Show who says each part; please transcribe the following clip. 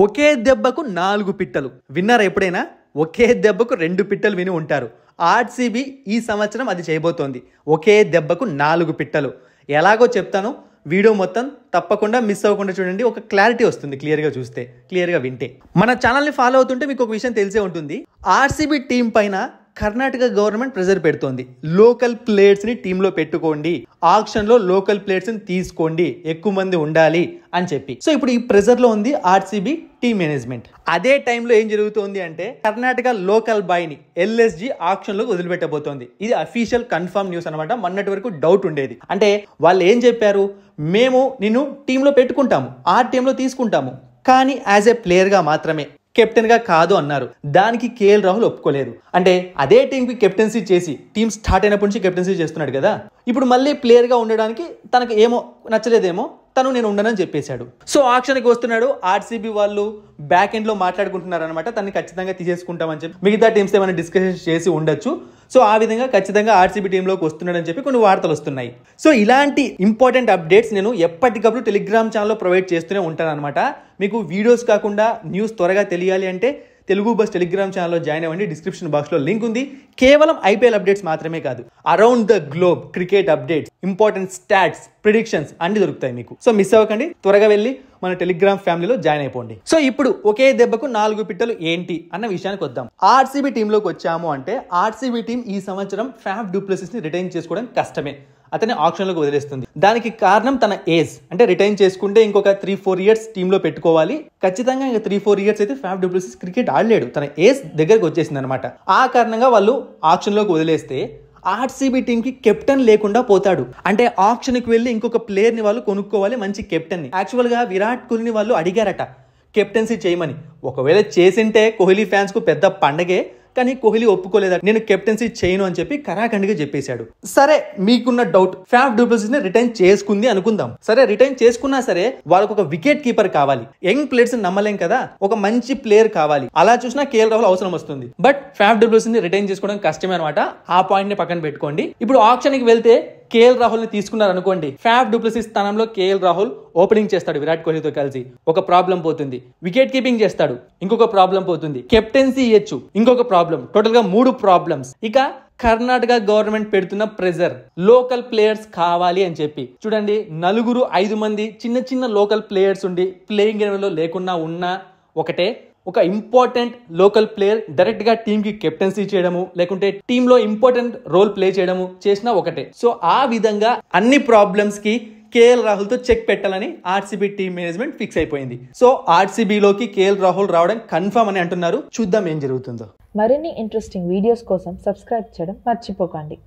Speaker 1: ఒకే దెబ్బకు నాలుగు పిట్టలు విన్నారా ఎప్పుడైనా ఒకే దెబ్బకు రెండు పిట్టలు విని ఉంటారు ఆర్సీబీ ఈ సంవత్సరం అది చేయబోతోంది ఒకే దెబ్బకు నాలుగు పిట్టలు ఎలాగో చెప్తాను వీడియో మొత్తం తప్పకుండా మిస్ అవ్వకుండా చూడండి ఒక క్లారిటీ వస్తుంది క్లియర్గా చూస్తే క్లియర్గా వింటే మన ఛానల్ని ఫాలో అవుతుంటే మీకు ఒక విషయం తెలిసే ఉంటుంది ఆర్సీబీ టీం పైన కర్ణాటక గవర్నమెంట్ ప్రెజర్ పెడుతోంది లోకల్ ప్లేయర్స్ని టీంలో పెట్టుకోండి ఆక్షన్లో లోకల్ ప్లేయర్స్ని తీసుకోండి ఎక్కువ మంది ఉండాలి అని చెప్పి సో ఇప్పుడు ఈ ప్రెజర్లో ఉంది ఆర్సీబీ టీమ్ మేనేజ్మెంట్ అదే టైంలో ఏం జరుగుతోంది అంటే కర్ణాటక లోకల్ బాయ్ని ఎల్ఎస్జి ఆక్షన్లోకి వదిలిపెట్టబోతోంది ఇది అఫీషియల్ కన్ఫర్మ్ న్యూస్ అనమాట మొన్నటి వరకు డౌట్ ఉండేది అంటే వాళ్ళు ఏం చెప్పారు మేము నిన్ను టీంలో పెట్టుకుంటాము ఆ టీంలో తీసుకుంటాము కానీ యాజ్ ఏ ప్లేయర్గా మాత్రమే కెప్టెన్గా కాదు అన్నారు దానికి కేఎల్ రాహుల్ ఒప్పుకోలేదు అంటే అదే టీంకి కెప్టెన్సీ చేసి టీం స్టార్ట్ అయినప్పటి నుంచి కెప్టెన్సీ చేస్తున్నాడు కదా ఇప్పుడు మళ్ళీ ప్లేయర్గా ఉండడానికి తనకు ఏమో నచ్చలేదేమో తను నేను ఉండనని చెప్పేశాడు సో ఆక్షన్కి వస్తున్నాడు ఆర్సీబీ వాళ్ళు బ్యాక్ మాట్లాడుకుంటున్నారు మాట్లాడుకుంటున్నారనమాట తనని ఖచ్చితంగా తీసేసుకుంటామని చెప్పి మిగతా టీమ్స్ ఏమైనా డిస్కషన్ చేసి ఉండొచ్చు సో ఆ విధంగా ఖచ్చితంగా ఆర్సీబీ టీంలోకి వస్తున్నాడని చెప్పి కొన్ని వార్తలు వస్తున్నాయి సో ఇలాంటి ఇంపార్టెంట్ అప్డేట్స్ నేను ఎప్పటికప్పుడు టెలిగ్రామ్ ఛానల్లో ప్రొవైడ్ చేస్తూనే ఉంటాను అనమాట మీకు వీడియోస్ కాకుండా న్యూస్ త్వరగా తెలియాలి అంటే తెలుగు బస్ టెలిగ్రామ్ ఛానల్లో జాయిన్ అవ్వండి డిస్క్రిప్షన్ బాక్స్లో లింక్ ఉంది కేవలం ఐపీఎల్ అప్డేట్స్ మాత్రమే కాదు around the globe cricket updates important stats predictions అన్ని దొరుకుతాయి మీకు సో మిస్ అవ్వకండి త్వరగా వెళ్ళి మన టెలిగ్రామ్ ఫ్యామిలీలో జాయిన్ అయిపోండి సో ఇప్పుడు ఒకే దెబ్బకు నాలుగు పిట్టలు ఏంటి అన్న విషయానికి వద్దాం ఆర్సీబీ టీంలోకి వచ్చాము అంటే ఆర్సీబీ టీం ఈ సంవత్సరం ఫ్యాఫ్ డూప్లెసిస్ని రిటైన్ చేసుకోవడం కష్టమే అతని ఆప్షన్లకు వదిలేస్తుంది దానికి కారణం తన ఏజ్ అంటే రిటైన్ చేసుకుంటే ఇంకొక త్రీ ఫోర్ ఇయర్స్ టీంలో పెట్టుకోవాలి ఖచ్చితంగా ఇంకా త్రీ ఫోర్ ఇయర్స్ అయితే ఫ్యాఫ్ డబ్ల్యూసీస్ క్రికెట్ ఆడలేడు తన ఏజ్ దగ్గరకు వచ్చేసింది అనమాట ఆ కారణంగా వాళ్ళు ఆప్షన్లోకి వదిలేస్తే ఆర్సీబీ టీంకి కెప్టెన్ లేకుండా పోతాడు అంటే కి వెళ్ళి ఇంకొక ప్లేయర్ని వాళ్ళు కొనుక్కోవాలి మంచి యాక్చువల్ యాక్చువల్గా విరాట్ కోహ్లీని వాళ్ళు అడిగారట కెప్టెన్సీ చేయమని ఒకవేళ చేసింటే కోహ్లీ ఫ్యాన్స్కు పెద్ద పండగే కానీ కోహ్లీ ఒప్పుకోలేదా నేను కెప్టెన్సీ చేయను అని చెప్పి కరాఖండిగా చెప్పేశాడు సరే మీకున్న డౌట్ ఫ్యాఫ్ డూప్లెసిస్ ని రిటైన్ చేసుకుంది అనుకుందాం సరే రిటైన్ చేసుకున్నా సరే వాళ్ళకు ఒక వికెట్ కీపర్ కావాలి యంగ్ ప్లేయర్స్ నమ్మలేం కదా ఒక మంచి ప్లేయర్ కావాలి అలా చూసినా కేఎల్ రాహుల్ అవసరం వస్తుంది బట్ ఫ్యాఫ్ డూప్లెసిస్ ని రిటైన్ చేసుకోవడం కష్టమే అనమాట ఆ పాయింట్ ని పక్కన పెట్టుకోండి ఇప్పుడు ఆప్షన్ కి వెళ్తే కేఎల్ రాహుల్ని తీసుకున్నారనుకోండి ఫ్యాఫ్ డూప్లసీ స్థానంలో కేఎల్ రాహుల్ ఓపెనింగ్ చేస్తాడు విరాట్ కోహ్లీతో కలిసి ఒక ప్రాబ్లం పోతుంది వికెట్ కీపింగ్ చేస్తాడు ఇంకొక ప్రాబ్లం పోతుంది కెప్టెన్సీ ఇవ్వచ్చు ఇంకొక ప్రాబ్లం టోటల్ గా మూడు ప్రాబ్లమ్స్ ఇక కర్ణాటక గవర్నమెంట్ పెడుతున్న ప్రెజర్ లోకల్ ప్లేయర్స్ కావాలి అని చెప్పి చూడండి నలుగురు ఐదు మంది చిన్న చిన్న లోకల్ ప్లేయర్స్ ఉండి ప్లేయింగ్ గేమ్లో లేకున్నా ఉన్నా ఒకటే ఒక ఇంపార్టెంట్ లోకల్ ప్లేయర్ డైరెక్ట్గా టీంకి కెప్టెన్సీ చేయడము లేకుంటే టీంలో ఇంపార్టెంట్ రోల్ ప్లే చేయడము చేసిన ఒకటే సో ఆ విధంగా అన్ని ప్రాబ్లమ్స్కి కేఎల్ రాహుల్తో చెక్ పెట్టాలని ఆర్సీబీ టీం మేనేజ్మెంట్ ఫిక్స్ అయిపోయింది సో ఆర్సీబీలోకి కేఎల్ రాహుల్ రావడం కన్ఫర్మ్ అని అంటున్నారు చూద్దాం ఏం జరుగుతుందో మరిన్ని ఇంట్రెస్టింగ్ వీడియోస్ కోసం సబ్స్క్రైబ్ చేయడం మర్చిపోకండి